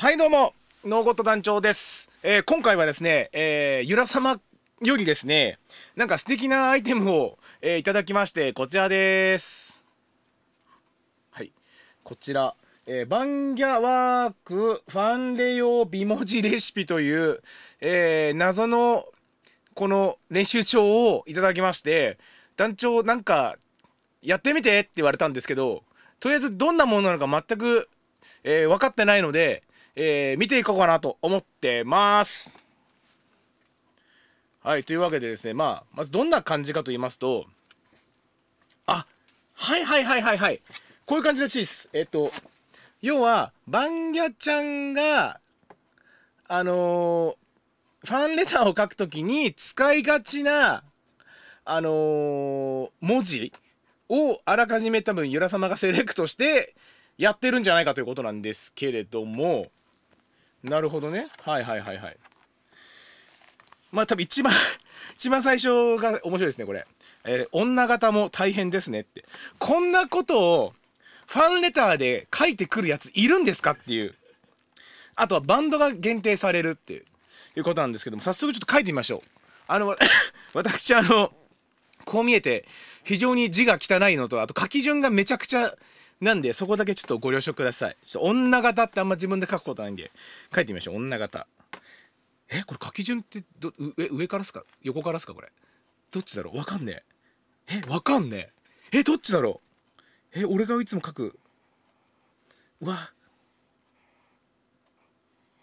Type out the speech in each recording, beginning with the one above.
はいどうもノーゴット団長です、えー、今回はですね、えー、ゆら様よりですねなんか素敵なアイテムを、えー、いただきましてこちらですはいこちら、えー、バンギャワークファンレ用美文字レシピという、えー、謎のこの練習帳をいただきまして団長なんかやってみてって言われたんですけどとりあえずどんなものなのか全く、えー、分かってないのでえー、見ていこうかなと思ってます。はい、というわけでですね、まあ、まずどんな感じかと言いますと、あ、はいはいはいはいはい。こういう感じらしいです。えっと、要は、バンギャちゃんが、あのー、ファンレターを書くときに使いがちな、あのー、文字をあらかじめ多分ゆら様がセレクトしてやってるんじゃないかということなんですけれども、なるほどねはいはいはいはいまあ多分一番 一番最初が面白いですねこれ、えー、女型も大変ですねってこんなことをファンレターで書いてくるやついるんですかっていうあとはバンドが限定されるっていうことなんですけども早速ちょっと書いてみましょうあの 私あのこう見えて非常に字が汚いのとあと書き順がめちゃくちゃなんでそこだけちょっとご了承ください女型ってあんま自分で書くことないんで書いてみましょう女型えこれ書き順ってど上上からすか横からすかこれどっちだろうわかんねええわかんねええどっちだろうえ俺がいつも書くうわ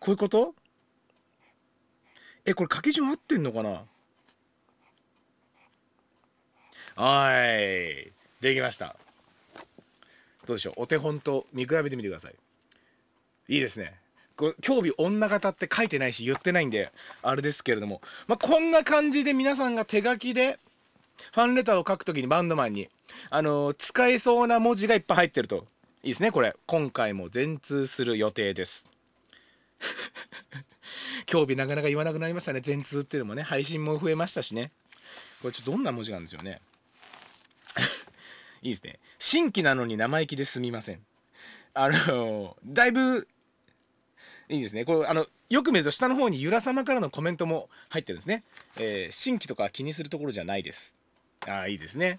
こういうことえこれ書き順合ってんのかなはいできましたどうでしょうお手本と見比べてみてくださいいいですね興味女型って書いてないし言ってないんであれですけれども、まあ、こんな感じで皆さんが手書きでファンレターを書くときにバンドマンに、あのー、使えそうな文字がいっぱい入ってるといいですねこれ今回も全通する予定です 興味なかなか言わなくなりましたね全通っていうのもね配信も増えましたしねこれちょっとどんな文字なんですよねいいですね。新規なのに生意気ですみません。あの、だいぶ、いいですね。これ、あの、よく見ると下の方に由良様からのコメントも入ってるんですね。えー、新規とか気にするところじゃないです。ああ、いいですね。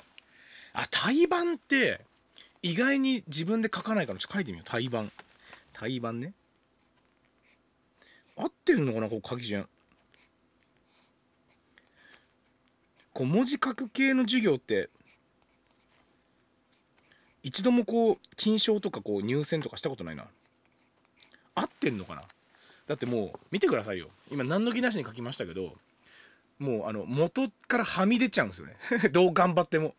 あ、対番って、意外に自分で書かないから、ちょっと書いてみよう。対番。対番ね。合ってるのかなこう書き順。こう文字書く系の授業って度もこう金賞とかこう入選とかしたことないな合ってんのかなだってもう見てくださいよ今何の気なしに書きましたけどもうあの元からはみ出ちゃうんですよね どう頑張っても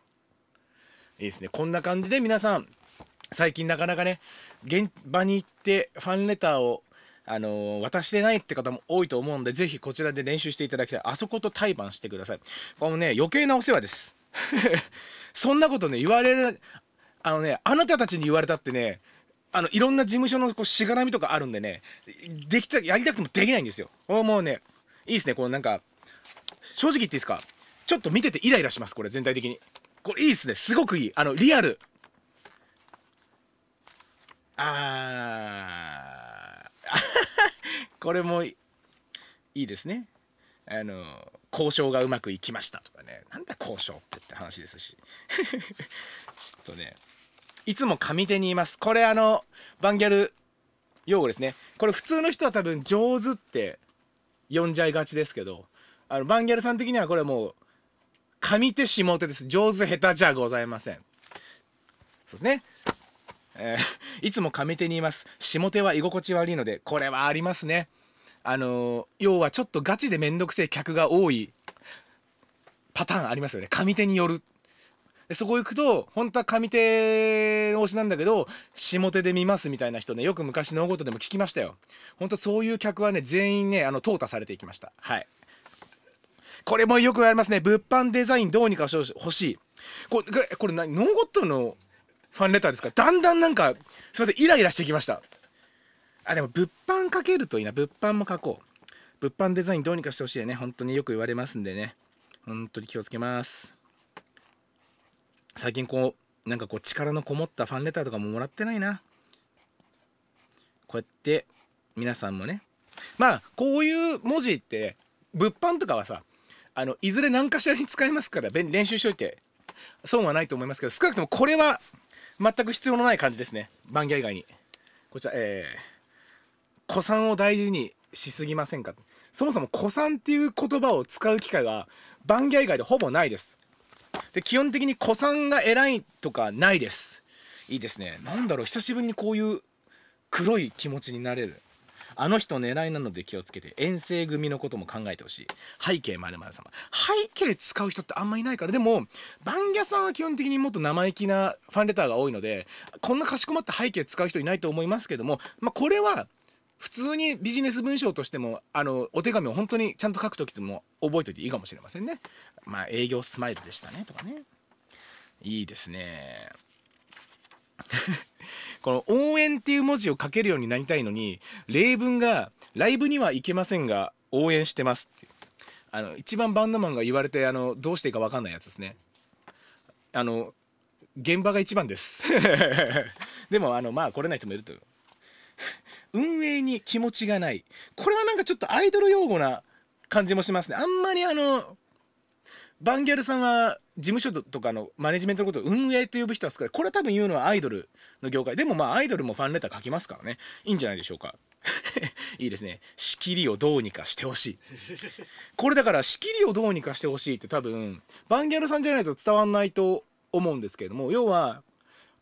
いいですねこんな感じで皆さん最近なかなかね現場に行ってファンレターをあの渡してないって方も多いと思うんでぜひこちらで練習していただきたいあそこと対バンしてくださいこのね余計なお世話です そんなことね言われるあのね、あなたたちに言われたってね、あの、いろんな事務所のこうしがらみとかあるんでね、できた、やりたくてもできないんですよ。もうね、いいですね、このなんか、正直言っていいですかちょっと見ててイライラします、これ、全体的に。これいいっすね、すごくいい。あの、リアル。あー、これもいいですね。あの、交渉がうまくいきましたとかね。なんだ交渉ってって話ですし。とね、いつも上手にいます。これあの、バンギャル用語ですね。これ普通の人は多分上手って呼んじゃいがちですけど、あの、バンギャルさん的にはこれもう、上手下手です。上手下手じゃございません。そうですね。えー、いつも上手にいます。下手は居心地悪いので、これはありますね。あのー、要はちょっとガチで面倒くせえ客が多いパターンありますよね。上手によるでそこ行くと本当は上手推しなんだけど下手で見ますみたいな人ねよく昔のッとでも聞きましたよ本当そういう客はね全員ねあの淘汰されていきましたはいこれもよく言われますね物販デザインどうにかしてほしいこれこれ何ノーゴットのファンレターですかだんだんなんかすいませんイライラしてきましたあでも物販書けるといいな物販も書こう物販デザインどうにかしてほしいね本当によく言われますんでね本当に気をつけます最近こうなんかこう力のこもったファンレターとかももらってないなこうやって皆さんもねまあこういう文字って物販とかはさあのいずれ何かしらに使いますから練習しといて損はないと思いますけど少なくともこれは全く必要のない感じですね番ギャ以外にこちらえー、古参を大事にしすぎませんかそもそも古参っていう言葉を使う機会は番ギャ以外でほぼないですで基本的に古参が偉いとかないですいいですね何だろう久しぶりにこういう黒い気持ちになれるあの人狙いなので気をつけて遠征組のことも考えてほしい背景まる様背景使う人ってあんまいないからでもバンギャさんは基本的にもっと生意気なファンレターが多いのでこんなかしこまった背景使う人いないと思いますけども、まあ、これは普通にビジネス文章としてもあのお手紙を本当にちゃんと書く時も覚えといていいかもしれませんね。まあ営業スマイルでしたねとかね。いいですね。この応援っていう文字を書けるようになりたいのに例文がライブには行けませんが応援してますってあの一番バンドマンが言われてあのどうしていいか分かんないやつですね。あの現場が一番です でもあのまあ来れない人もいるとう。運営に気持ちがない。これはなんかちょっとアイドル用語な感じもしますね。あんまりあの、バンギャルさんは事務所とかのマネジメントのことを運営と呼ぶ人は少ない。これは多分言うのはアイドルの業界。でもまあアイドルもファンレター書きますからね。いいんじゃないでしょうか。いいですね。仕切りをどうにかしてほしい。これだから仕切りをどうにかしてほしいって多分、バンギャルさんじゃないと伝わんないと思うんですけれども、要は、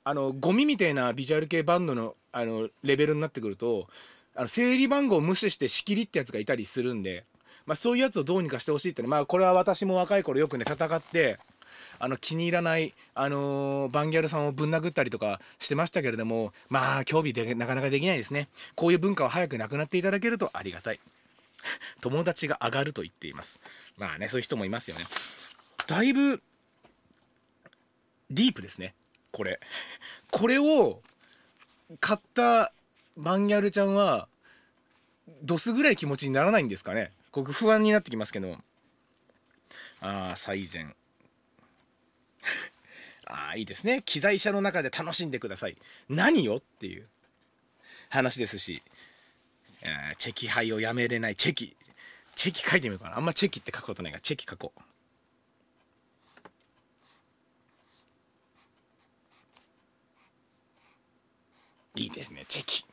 あのゴミみたいなビジュアル系バンドのあのレベルになってくるとあの整理番号を無視して仕切りってやつがいたりするんで、まあ、そういうやつをどうにかしてほしいってね、まあ、これは私も若い頃よくね戦ってあの気に入らない、あのー、バンギャルさんをぶん殴ったりとかしてましたけれどもまあ興味でなかなかできないですねこういう文化は早くなくなっていただけるとありがたい友達が上がると言っていますまあねそういう人もいますよねだいぶディープですねこれこれを買ったバンギャルちゃんはドスぐらい気持ちにならないんですかね僕不安になってきますけどああ最善 ああいいですね機材車の中で楽しんでください何よっていう話ですしチェキ杯をやめれないチェキチェキ書いてみようかなあんまチェキって書くことないからチェキ書こういいですねチェキ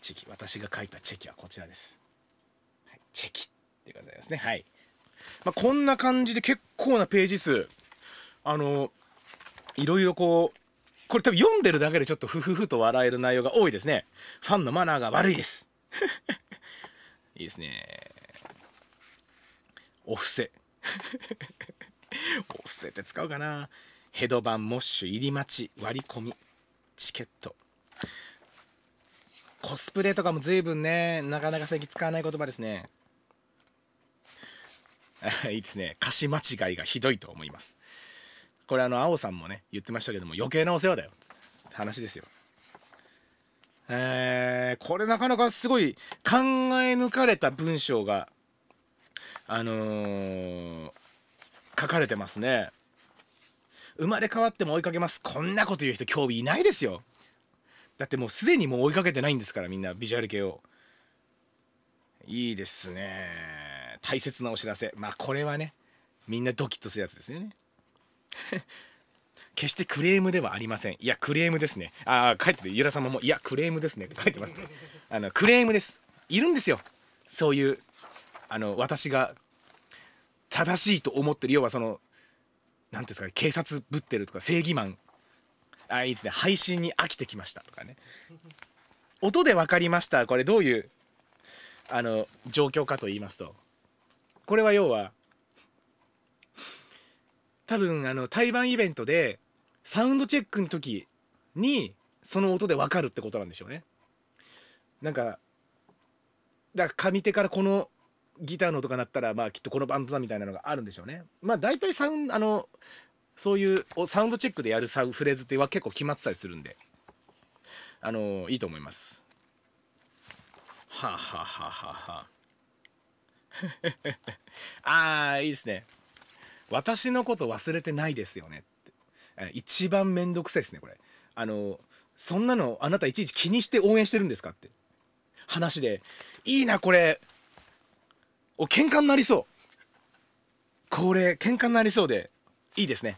チェキ私が書いたチェキはこちらです、はい、チェキでございますねはい、まあ、こんな感じで結構なページ数あのいろいろこうこれ多分読んでるだけでちょっとフフフと笑える内容が多いですねファンのマナーが悪いです いいですねお布施 お布施って使うかなヘドバンモッシュ入り待ち割り込みチケットコスプレとかも随分ね、なかなか最近使わない言葉ですね。いいですね。歌詞間違いがひどいと思います。これあの、青さんもね、言ってましたけども、余計なお世話だよ。って話ですよ。えー、これなかなかすごい考え抜かれた文章が、あのー、書かれてますね。生まれ変わっても追いかけます。こんなこと言う人興味いないですよ。だってもうすでにもう追いかけてないんですからみんなビジュアル系をいいですね大切なお知らせまあこれはねみんなドキッとするやつですよね 決してクレームではありませんいやクレームですねああ帰っててゆら様もいやクレームですね書いてますねあのクレームですいるんですよそういうあの私が正しいと思ってる要はその何ていうんですか警察ぶってるとか正義マンあいいですね配信に飽きてきましたとかね音で分かりましたこれどういうあの状況かと言いますとこれは要は多分あの対バンイベントでサウンドチェックの時にその音で分かるってことなんでしょうねなんかだから上手からこのギターの音が鳴ったらまあきっとこのバンドだみたいなのがあるんでしょうねまあ大体サウンあのそういうサウンドチェックでやるフレーズっては結構決まってたりするんで、あのいいと思います。はあ、はあはははあ、あーいいですね。私のこと忘れてないですよねって。一番めんどくさいですね、これ。あの、そんなのあなたいちいち気にして応援してるんですかって話で、いいな、これ。お、喧嘩になりそう。これ、喧嘩になりそうで。いいですね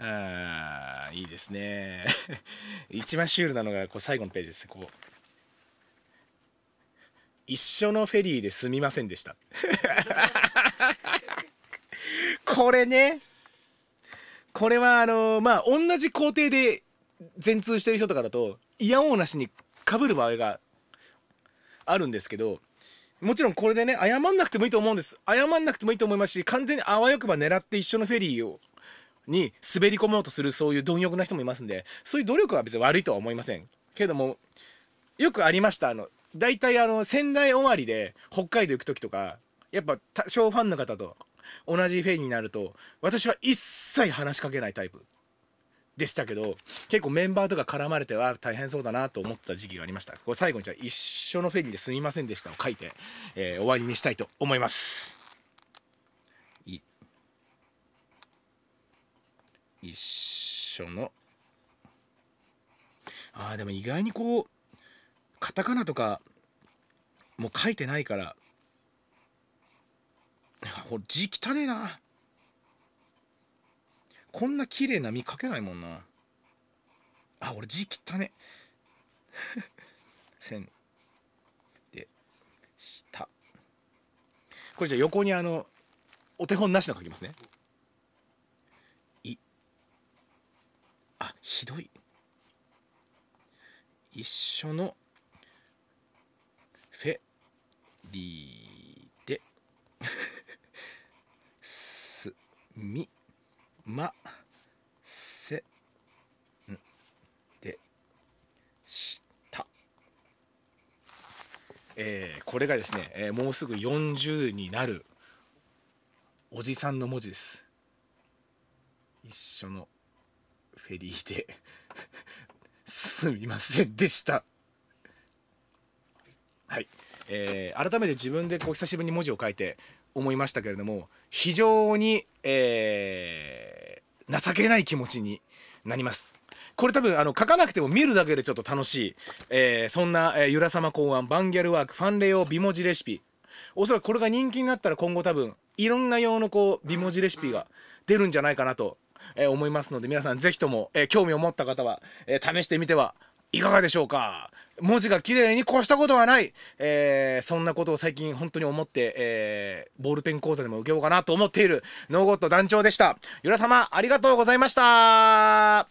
あいいですね 一番シュールなのがこう最後のページですこう一緒のフェリーですみませんでした これねこれはあのー、まあ同じ工程で全通してる人とかだと嫌おうなしにかぶる場合があるんですけどもちろんこれでね、謝んなくてもいいと思うんです。謝んなくてもいいと思いますし、完全にあわよくば狙って一緒のフェリーを、に滑り込もうとするそういう貪欲な人もいますんで、そういう努力は別に悪いとは思いません。けども、よくありました。あの、大体あの、仙台終わりで北海道行く時とか、やっぱ多少ファンの方と同じフェリーになると、私は一切話しかけないタイプ。でしたけど結構メンバーとか絡まれては大変そうだなと思った時期がありましたこれ最後にじゃあ一緒のフェリーですみませんでしたを書いて、えー、終わりにしたいと思いますい一緒のあーでも意外にこうカタカナとかもう書いてないからほら字汚ねえなこんな綺麗な実かけないもんなあ俺字切ったね 線で下これじゃあ横にあのお手本なしの書きますねいあひどい一緒のフェリーで すみませんでした。えー、これがですね、えー、もうすぐ40になるおじさんの文字です。一緒のフェリーで すみませんでした。はい。えー、改めて自分でこう久しぶりに文字を書いて思いましたけれども非常に、えー、情けない気持ちになります。これ多分あの書かなくても見るだけでちょっと楽しい、えー、そんな、えー、ゆらさま考案バンギャルワークファンレオ美文字レシピおそらくこれが人気になったら今後多分いろんな用のこう美文字レシピが出るんじゃないかなと、えー、思いますので皆さん是非とも、え興味を持った方は、え試してみてはいかがでしょうか文字が綺麗に越したことはない、えー、そんなことを最近本当に思って、えー、ボールペン講座でも受けようかなと思っているノーゴット団長でした。ゆら様ありがとうございました